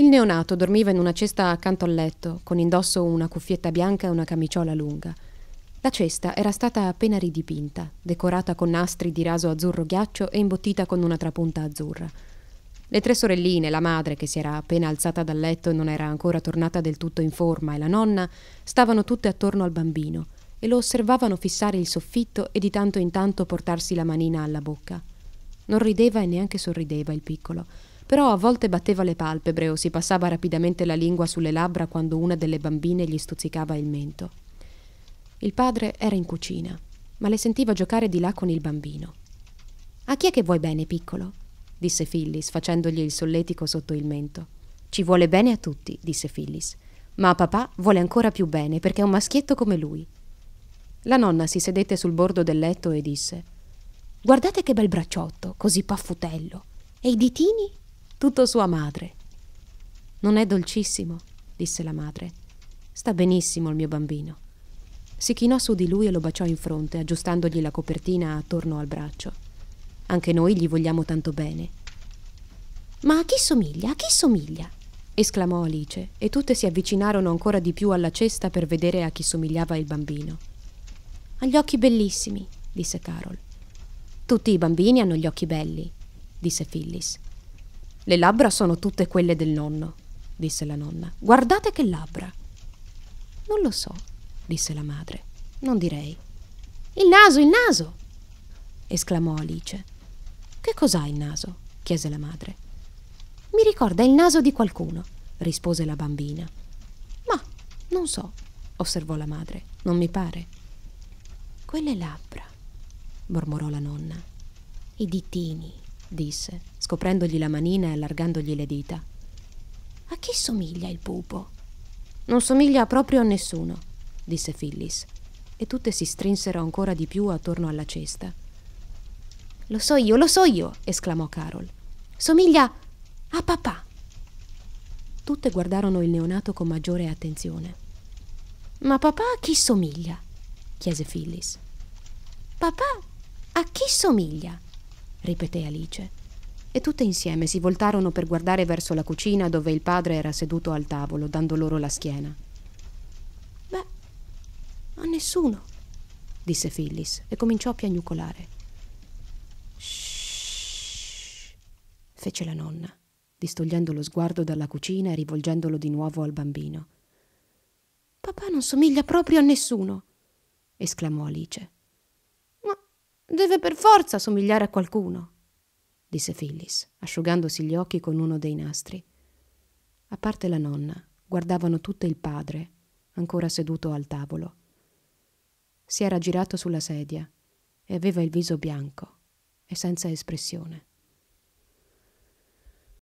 Il neonato dormiva in una cesta accanto al letto, con indosso una cuffietta bianca e una camiciola lunga. La cesta era stata appena ridipinta, decorata con nastri di raso azzurro ghiaccio e imbottita con una trapunta azzurra. Le tre sorelline, la madre che si era appena alzata dal letto e non era ancora tornata del tutto in forma, e la nonna, stavano tutte attorno al bambino e lo osservavano fissare il soffitto e di tanto in tanto portarsi la manina alla bocca. Non rideva e neanche sorrideva il piccolo, però a volte batteva le palpebre o si passava rapidamente la lingua sulle labbra quando una delle bambine gli stuzzicava il mento. Il padre era in cucina, ma le sentiva giocare di là con il bambino. A chi è che vuoi bene, piccolo? disse Phyllis, facendogli il solletico sotto il mento. Ci vuole bene a tutti, disse Phyllis, ma a papà vuole ancora più bene perché è un maschietto come lui. La nonna si sedette sul bordo del letto e disse: Guardate che bel bracciotto, così paffutello. E i ditini? tutto sua madre. Non è dolcissimo, disse la madre. Sta benissimo il mio bambino. Si chinò su di lui e lo baciò in fronte, aggiustandogli la copertina attorno al braccio. Anche noi gli vogliamo tanto bene. Ma a chi somiglia? A chi somiglia? esclamò Alice, e tutte si avvicinarono ancora di più alla cesta per vedere a chi somigliava il bambino. Ha gli occhi bellissimi, disse Carol. Tutti i bambini hanno gli occhi belli, disse Phyllis. Le labbra sono tutte quelle del nonno, disse la nonna. Guardate che labbra. Non lo so, disse la madre. Non direi. Il naso, il naso! esclamò Alice. Che cos'ha il naso? chiese la madre. Mi ricorda il naso di qualcuno, rispose la bambina. Ma non so, osservò la madre. Non mi pare. Quelle labbra, mormorò la nonna. I ditini, disse scoprendogli la manina e allargandogli le dita. A chi somiglia il pupo? Non somiglia proprio a nessuno, disse Phyllis, e tutte si strinsero ancora di più attorno alla cesta. Lo so io, lo so io, esclamò Carol. Somiglia a papà. Tutte guardarono il neonato con maggiore attenzione. Ma papà a chi somiglia? chiese Phyllis. Papà a chi somiglia? ripeté Alice e tutte insieme si voltarono per guardare verso la cucina dove il padre era seduto al tavolo, dando loro la schiena. Beh, a nessuno, disse Phyllis e cominciò a piagnucolare. Shh, fece la nonna, distogliendo lo sguardo dalla cucina e rivolgendolo di nuovo al bambino. Papà non somiglia proprio a nessuno, esclamò Alice. Ma deve per forza somigliare a qualcuno disse Phyllis, asciugandosi gli occhi con uno dei nastri. A parte la nonna, guardavano tutte il padre, ancora seduto al tavolo. Si era girato sulla sedia e aveva il viso bianco e senza espressione.